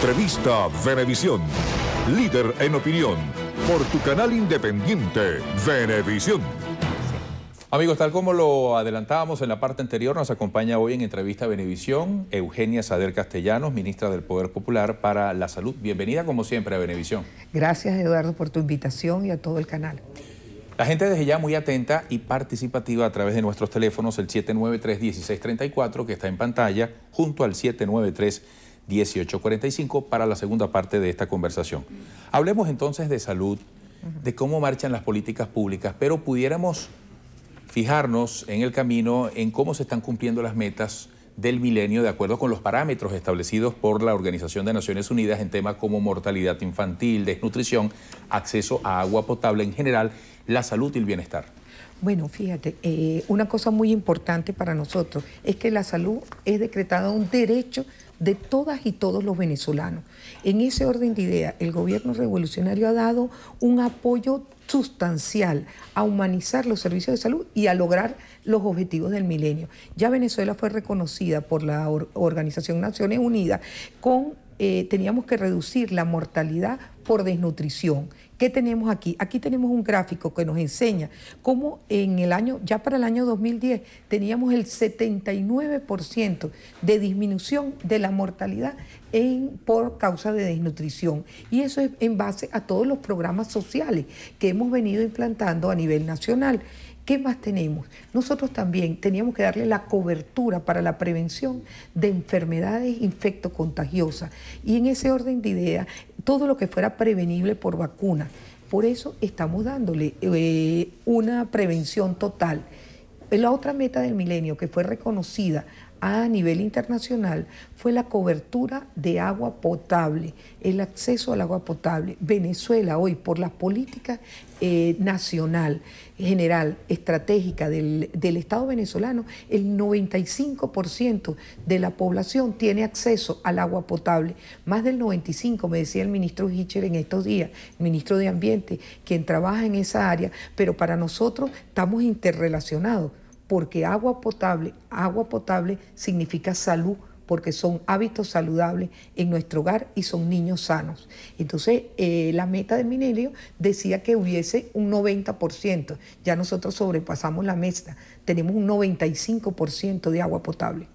Entrevista Venevisión, líder en opinión, por tu canal independiente, Venevisión. Amigos, tal como lo adelantábamos en la parte anterior, nos acompaña hoy en entrevista Venevisión, Eugenia Sader Castellanos, ministra del Poder Popular para la Salud. Bienvenida como siempre a Venevisión. Gracias Eduardo por tu invitación y a todo el canal. La gente desde ya muy atenta y participativa a través de nuestros teléfonos, el 793-1634 que está en pantalla, junto al 793 1845 para la segunda parte de esta conversación. Hablemos entonces de salud, de cómo marchan las políticas públicas, pero pudiéramos fijarnos en el camino, en cómo se están cumpliendo las metas del milenio de acuerdo con los parámetros establecidos por la Organización de Naciones Unidas en temas como mortalidad infantil, desnutrición, acceso a agua potable en general, la salud y el bienestar. Bueno, fíjate, eh, una cosa muy importante para nosotros es que la salud es decretada un derecho de todas y todos los venezolanos. En ese orden de idea, el gobierno revolucionario ha dado un apoyo sustancial a humanizar los servicios de salud y a lograr los objetivos del milenio. Ya Venezuela fue reconocida por la Organización Naciones Unidas con eh, teníamos que reducir la mortalidad por desnutrición ¿Qué tenemos aquí? Aquí tenemos un gráfico que nos enseña cómo en el año, ya para el año 2010, teníamos el 79% de disminución de la mortalidad en, por causa de desnutrición. Y eso es en base a todos los programas sociales que hemos venido implantando a nivel nacional. ¿Qué más tenemos? Nosotros también teníamos que darle la cobertura para la prevención de enfermedades infectocontagiosas. Y en ese orden de ideas, todo lo que fuera prevenible por vacuna. Por eso estamos dándole eh, una prevención total. La otra meta del milenio que fue reconocida a nivel internacional fue la cobertura de agua potable, el acceso al agua potable. Venezuela hoy, por la política eh, nacional, general, estratégica del, Estado venezolano, el 95% de la población tiene acceso al agua potable. Más del 95%, me decía el ministro Hitcher en estos días, el ministro de Ambiente, quien trabaja en esa área, pero para nosotros estamos interrelacionados porque agua potable, agua potable significa salud porque son hábitos saludables en nuestro hogar y son niños sanos. Entonces, eh, la meta de Minelio decía que hubiese un 90%. Ya nosotros sobrepasamos la meta. Tenemos un 95% de agua potable.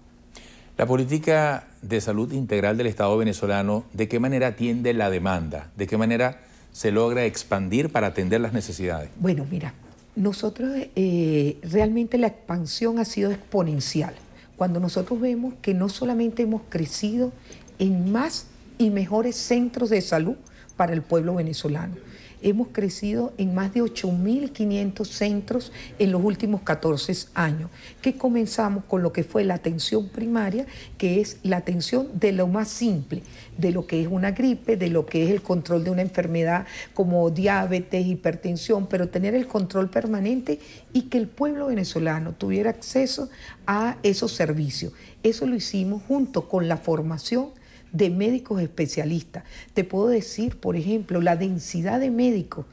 La política de salud integral del Estado venezolano, ¿de qué manera atiende la demanda? ¿De qué manera se logra expandir para atender las necesidades? Bueno, mira, nosotros eh, realmente la expansión ha sido exponencial. Cuando nosotros vemos que no solamente hemos crecido en más y mejores centros de salud para el pueblo venezolano, hemos crecido en más de 8.500 centros en los últimos 14 años, que comenzamos con lo que fue la atención primaria, que es la atención de lo más simple, de lo que es una gripe, de lo que es el control de una enfermedad como diabetes, hipertensión, pero tener el control permanente y que el pueblo venezolano tuviera acceso a esos servicios. Eso lo hicimos junto con la formación de médicos especialistas. Te puedo decir, por ejemplo, la densidad de médicos.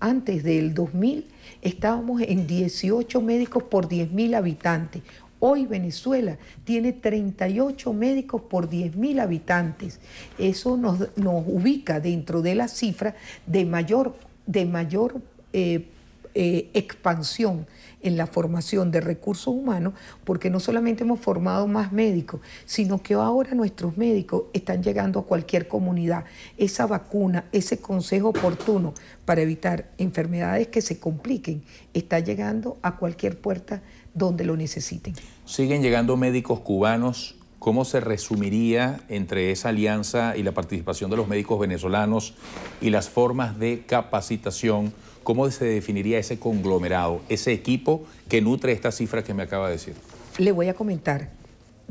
Antes del 2000 estábamos en 18 médicos por 10.000 habitantes. Hoy Venezuela tiene 38 médicos por 10.000 habitantes. Eso nos, ubica dentro de la cifra de mayor, de mayor eh, eh, expansión en la formación de recursos humanos, porque no solamente hemos formado más médicos, sino que ahora nuestros médicos están llegando a cualquier comunidad. Esa vacuna, ese consejo oportuno para evitar enfermedades que se compliquen, está llegando a cualquier puerta donde lo necesiten. Siguen llegando médicos cubanos. ¿Cómo se resumiría entre esa alianza y la participación de los médicos venezolanos y las formas de capacitación? ¿cómo se definiría ese conglomerado, ese equipo que nutre estas cifras que me acaba de decir? Le voy a comentar.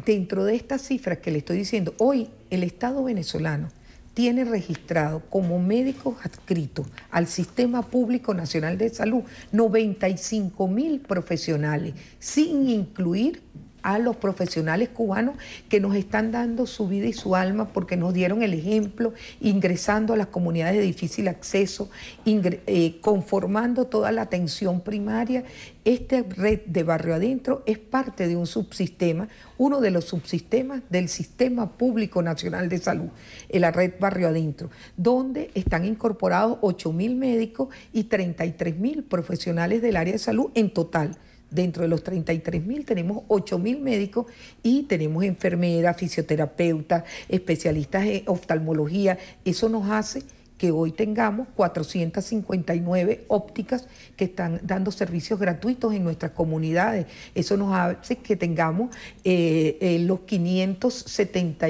Dentro de estas cifras que le estoy diciendo, hoy el Estado venezolano tiene registrado como médicos adscritos al Sistema Público Nacional de Salud 95 mil profesionales, sin incluir a los profesionales cubanos que nos están dando su vida y su alma porque nos dieron el ejemplo, ingresando a las comunidades de difícil acceso, eh, conformando toda la atención primaria. Esta red de barrio adentro es parte de un subsistema, uno de los subsistemas del Sistema Público Nacional de Salud, la red barrio adentro, donde están incorporados 8.000 médicos y 33.000 profesionales del área de salud en total. Dentro de los 33 mil tenemos 8 mil médicos y tenemos enfermeras, fisioterapeutas, especialistas en oftalmología. Eso nos hace que hoy tengamos 459 ópticas que están dando servicios gratuitos en nuestras comunidades. Eso nos hace que tengamos eh, eh, los 570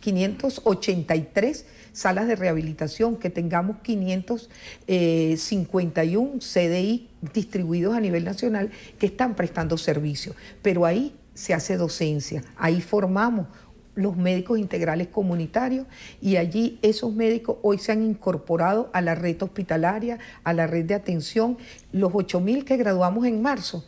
583 salas de rehabilitación, que tengamos 551 eh, CDI distribuidos a nivel nacional que están prestando servicios. Pero ahí se hace docencia, ahí formamos los médicos integrales comunitarios y allí esos médicos hoy se han incorporado a la red hospitalaria, a la red de atención. Los 8.000 que graduamos en marzo,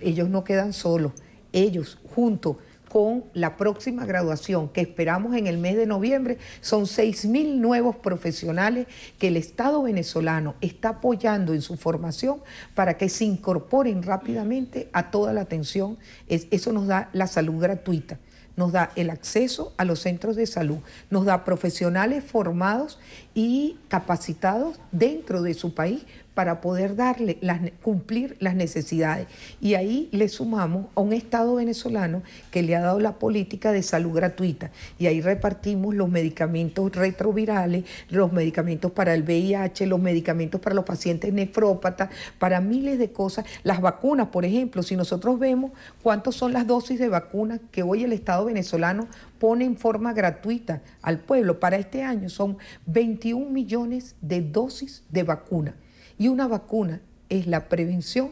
ellos no quedan solos, ellos junto con la próxima graduación que esperamos en el mes de noviembre, son 6.000 nuevos profesionales que el Estado venezolano está apoyando en su formación para que se incorporen rápidamente a toda la atención. eso nos da la salud gratuita nos da el acceso a los centros de salud, nos da profesionales formados y capacitados dentro de su país para poder darle cumplir las necesidades. Y ahí le sumamos a un Estado venezolano que le ha dado la política de salud gratuita. Y ahí repartimos los medicamentos retrovirales, los medicamentos para el VIH, los medicamentos para los pacientes nefrópatas, para miles de cosas. Las vacunas, por ejemplo, si nosotros vemos cuántas son las dosis de vacunas que hoy el Estado venezolano pone en forma gratuita al pueblo, para este año son 21 millones de dosis de vacuna. Y una vacuna es la prevención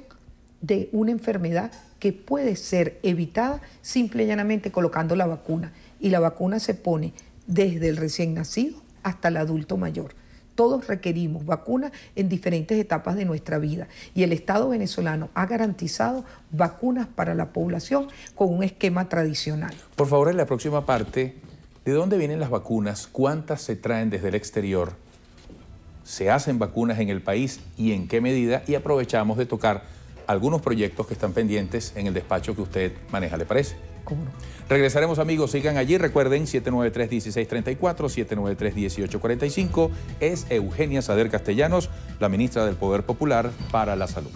de una enfermedad que puede ser evitada simple y llanamente colocando la vacuna. Y la vacuna se pone desde el recién nacido hasta el adulto mayor. Todos requerimos vacunas en diferentes etapas de nuestra vida y el Estado venezolano ha garantizado vacunas para la población con un esquema tradicional. Por favor, en la próxima parte, ¿de dónde vienen las vacunas? ¿Cuántas se traen desde el exterior? se hacen vacunas en el país y en qué medida y aprovechamos de tocar algunos proyectos que están pendientes en el despacho que usted maneja, ¿le parece? ¿Cómo no? Regresaremos amigos, sigan allí, recuerden 793-1634, 793-1845, es Eugenia Sader Castellanos, la ministra del Poder Popular para la Salud.